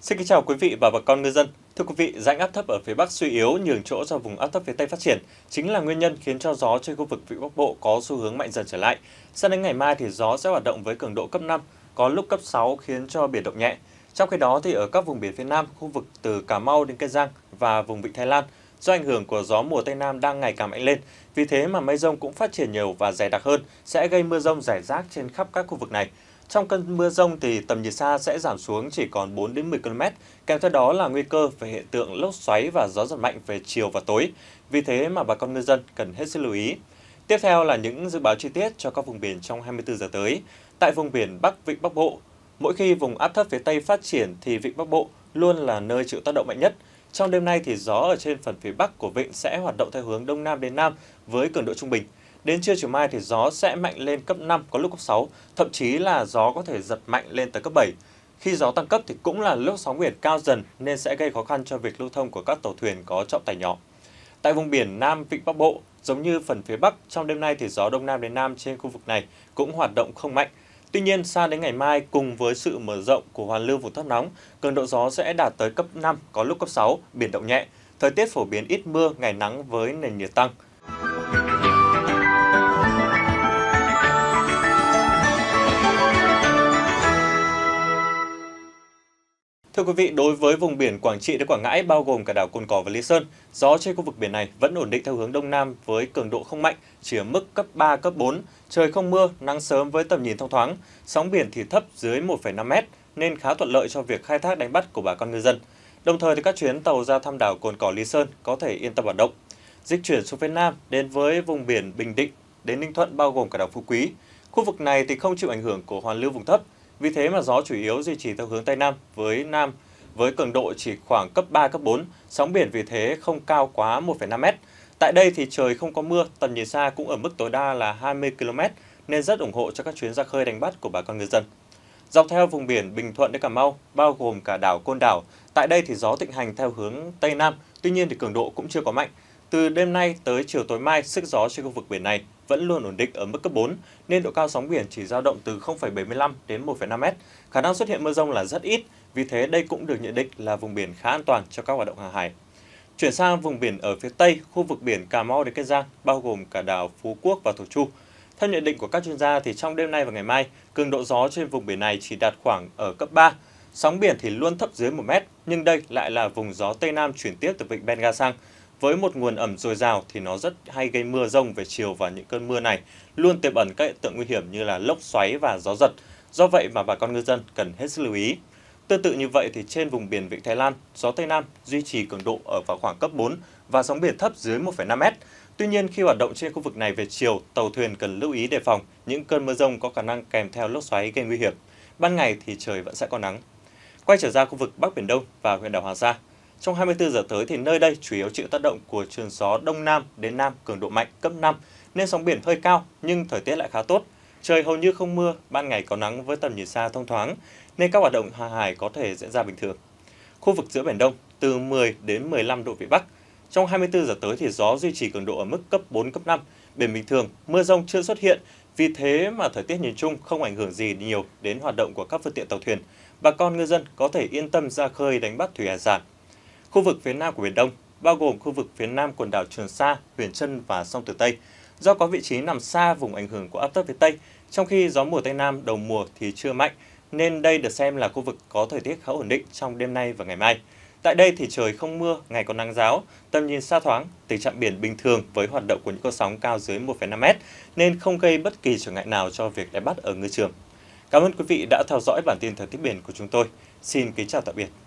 Xin kính chào quý vị và bà con ngư dân. Thưa quý vị, rãnh áp thấp ở phía Bắc suy yếu nhường chỗ cho vùng áp thấp phía Tây phát triển chính là nguyên nhân khiến cho gió trên khu vực vịnh Bắc Bộ có xu hướng mạnh dần trở lại. Sang đến ngày mai thì gió sẽ hoạt động với cường độ cấp 5, có lúc cấp 6 khiến cho biển động nhẹ. Trong khi đó thì ở các vùng biển phía Nam, khu vực từ Cà Mau đến Kiên Giang và vùng vịnh Thái Lan do ảnh hưởng của gió mùa Tây Nam đang ngày càng mạnh lên, vì thế mà mây rông cũng phát triển nhiều và dày đặc hơn, sẽ gây mưa rông rải rác trên khắp các khu vực này. Trong cơn mưa rông thì tầm nhìn xa sẽ giảm xuống chỉ còn 4 đến 10 km, kèm theo đó là nguy cơ về hiện tượng lốc xoáy và gió giật mạnh về chiều và tối. Vì thế mà bà con ngư dân cần hết sức lưu ý. Tiếp theo là những dự báo chi tiết cho các vùng biển trong 24 giờ tới. Tại vùng biển Bắc Vịnh Bắc Bộ, mỗi khi vùng áp thấp phía Tây phát triển thì Vịnh Bắc Bộ luôn là nơi chịu tác động mạnh nhất. Trong đêm nay thì gió ở trên phần phía Bắc của Vịnh sẽ hoạt động theo hướng Đông Nam đến Nam với cường độ trung bình – Đến trưa chiều mai thì gió sẽ mạnh lên cấp 5, có lúc cấp 6, thậm chí là gió có thể giật mạnh lên tới cấp 7. Khi gió tăng cấp thì cũng là lúc sóng biển cao dần nên sẽ gây khó khăn cho việc lưu thông của các tàu thuyền có trọng tải nhỏ. Tại vùng biển Nam Vịnh Bắc Bộ, giống như phần phía Bắc, trong đêm nay thì gió Đông Nam đến Nam trên khu vực này cũng hoạt động không mạnh. Tuy nhiên, xa đến ngày mai, cùng với sự mở rộng của hoàn lưu vùng thấp nóng, cường độ gió sẽ đạt tới cấp 5, có lúc cấp 6, biển động nhẹ. Thời tiết phổ biến ít mưa, ngày nắng với nền nhiệt tăng. Thưa quý vị, đối với vùng biển Quảng Trị đến Quảng Ngãi bao gồm cả đảo Cồn Cỏ và Lý Sơn, gió trên khu vực biển này vẫn ổn định theo hướng đông nam với cường độ không mạnh, chỉ ở mức cấp 3 cấp 4, trời không mưa, nắng sớm với tầm nhìn thông thoáng, sóng biển thì thấp dưới 1,5 m nên khá thuận lợi cho việc khai thác đánh bắt của bà con ngư dân. Đồng thời thì các chuyến tàu ra thăm đảo Cồn Cỏ Lý Sơn có thể yên tâm hoạt động. Dịch chuyển xuống phía nam đến với vùng biển Bình Định đến Ninh Thuận bao gồm cả đảo Phú Quý. Khu vực này thì không chịu ảnh hưởng của hoàn lưu vùng thấp, vì thế mà gió chủ yếu duy trì theo hướng Tây Nam với Nam với cường độ chỉ khoảng cấp 3, cấp 4, sóng biển vì thế không cao quá 1,5 mét Tại đây thì trời không có mưa, tầm nhìn xa cũng ở mức tối đa là 20 km nên rất ủng hộ cho các chuyến ra khơi đánh bắt của bà con ngư dân. Dọc theo vùng biển Bình Thuận đến Cà Mau, bao gồm cả đảo Côn Đảo, tại đây thì gió thịnh hành theo hướng Tây Nam, tuy nhiên thì cường độ cũng chưa có mạnh. Từ đêm nay tới chiều tối mai, sức gió trên khu vực biển này vẫn luôn ổn định ở mức cấp 4, nên độ cao sóng biển chỉ dao động từ 0,75 đến 1,5 m. Khả năng xuất hiện mưa rông là rất ít, vì thế đây cũng được nhận định là vùng biển khá an toàn cho các hoạt động hàng hải. Chuyển sang vùng biển ở phía Tây, khu vực biển Cà Mau đến Kiên Giang, bao gồm cả đảo Phú Quốc và Thổ Chu. Theo nhận định của các chuyên gia thì trong đêm nay và ngày mai, cường độ gió trên vùng biển này chỉ đạt khoảng ở cấp 3. Sóng biển thì luôn thấp dưới 1 mét, nhưng đây lại là vùng gió Tây Nam chuyển tiếp từ vịnh Bengal sang. Với một nguồn ẩm dồi dào thì nó rất hay gây mưa rông về chiều và những cơn mưa này luôn tiềm ẩn các hiện tượng nguy hiểm như là lốc xoáy và gió giật. Do vậy mà bà con ngư dân cần hết sức lưu ý. Tương tự như vậy thì trên vùng biển Vịnh Thái Lan, gió Tây Nam duy trì cường độ ở vào khoảng cấp 4 và sóng biển thấp dưới 1,5 m. Tuy nhiên khi hoạt động trên khu vực này về chiều, tàu thuyền cần lưu ý đề phòng những cơn mưa rông có khả năng kèm theo lốc xoáy gây nguy hiểm. Ban ngày thì trời vẫn sẽ có nắng. Quay trở ra khu vực Bắc Biển Đông và huyện đảo Hoàng Sa, trong 24 giờ tới thì nơi đây chủ yếu chịu tác động của trường gió đông nam đến nam cường độ mạnh cấp 5 nên sóng biển hơi cao nhưng thời tiết lại khá tốt. Trời hầu như không mưa, ban ngày có nắng với tầm nhìn xa thông thoáng nên các hoạt động hàng hải có thể diễn ra bình thường. Khu vực giữa biển Đông từ 10 đến 15 độ vĩ Bắc. Trong 24 giờ tới thì gió duy trì cường độ ở mức cấp 4 cấp 5, biển bình thường, mưa rông chưa xuất hiện. Vì thế mà thời tiết nhìn chung không ảnh hưởng gì nhiều đến hoạt động của các phương tiện tàu thuyền. Bà con ngư dân có thể yên tâm ra khơi đánh bắt thủy hải sản Khu vực phía Nam của Biển Đông, bao gồm khu vực phía Nam quần đảo Trường Sa, Huyền Trân và sông Tử Tây, do có vị trí nằm xa vùng ảnh hưởng của áp thấp phía Tây, trong khi gió mùa Tây Nam đầu mùa thì chưa mạnh, nên đây được xem là khu vực có thời tiết khá ổn định trong đêm nay và ngày mai. Tại đây thì trời không mưa, ngày có nắng giáo, tầm nhìn xa thoáng, tình trạng biển bình thường với hoạt động của những con sóng cao dưới 1,5m nên không gây bất kỳ trở ngại nào cho việc đánh bắt ở ngư trường. Cảm ơn quý vị đã theo dõi bản tin thời tiết biển của chúng tôi. Xin kính chào tạm biệt.